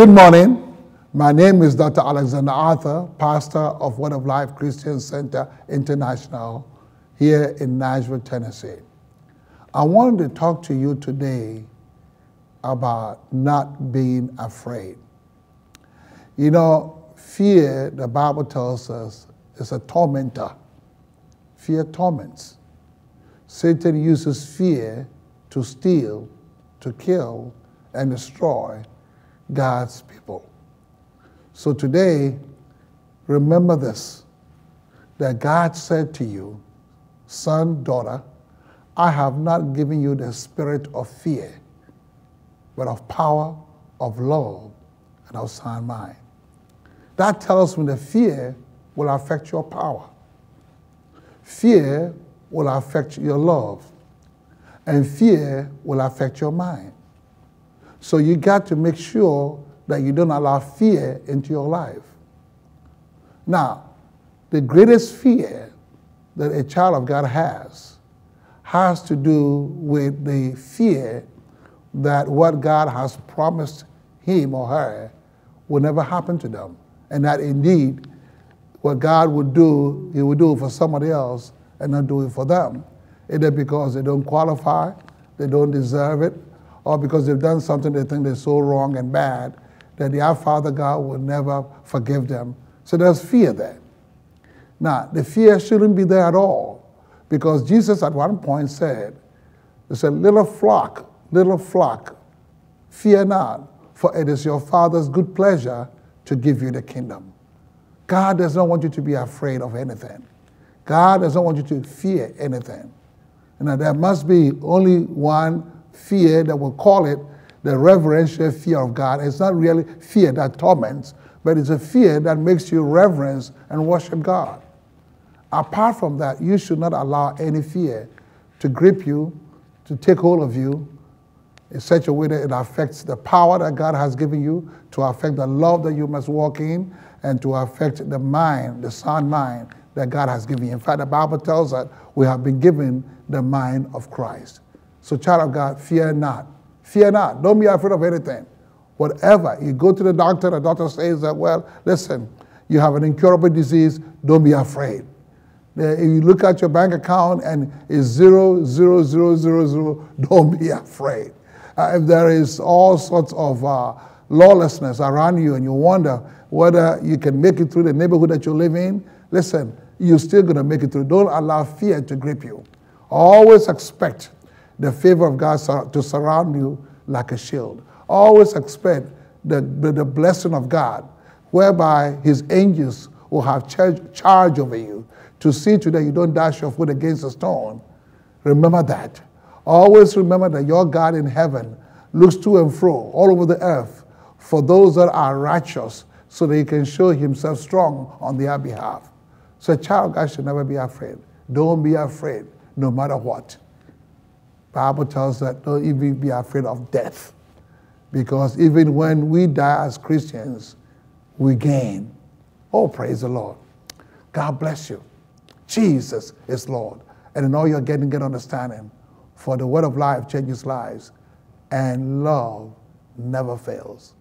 Good morning. My name is Dr. Alexander Arthur, pastor of Word of Life Christian Center International here in Nashville, Tennessee. I wanted to talk to you today about not being afraid. You know, fear, the Bible tells us, is a tormentor. Fear torments. Satan uses fear to steal, to kill, and destroy God's people. So today, remember this that God said to you, Son, daughter, I have not given you the spirit of fear, but of power, of love, and of sound mind. That tells me the fear will affect your power. Fear will affect your love. And fear will affect your mind. So you got to make sure that you don't allow fear into your life. Now, the greatest fear that a child of God has has to do with the fear that what God has promised him or her will never happen to them. And that indeed, what God would do, He would do for somebody else and not do it for them. Either because they don't qualify, they don't deserve it, or because they've done something they think they're so wrong and bad that their Father God will never forgive them. So there's fear there. Now, the fear shouldn't be there at all because Jesus at one point said, He said, Little flock, little flock, fear not, for it is your Father's good pleasure to give you the kingdom. God does not want you to be afraid of anything. God does not want you to fear anything. And there must be only one fear that we call it the reverential fear of God. It's not really fear that torments, but it's a fear that makes you reverence and worship God. Apart from that, you should not allow any fear to grip you, to take hold of you in such a way that it affects the power that God has given you, to affect the love that you must walk in, and to affect the mind, the sound mind that God has given you. In fact, the Bible tells us we have been given the mind of Christ. So, child of God, fear not. Fear not. Don't be afraid of anything. Whatever. You go to the doctor, the doctor says that, well, listen, you have an incurable disease, don't be afraid. If you look at your bank account and it's zero, zero, zero, zero, zero, don't be afraid. Uh, if there is all sorts of uh, lawlessness around you and you wonder whether you can make it through the neighborhood that you live in, listen, you're still going to make it through. Don't allow fear to grip you. Always expect the favor of God to surround you like a shield. Always expect the, the blessing of God, whereby his angels will have charge over you to see to that you don't dash your foot against a stone. Remember that. Always remember that your God in heaven looks to and fro all over the earth for those that are righteous so that he can show himself strong on their behalf. So a child God should never be afraid. Don't be afraid no matter what. Bible tells us that don't even be afraid of death. Because even when we die as Christians, we gain. Oh, praise the Lord. God bless you. Jesus is Lord. And in all you're getting, get understanding. For the word of life changes lives, and love never fails.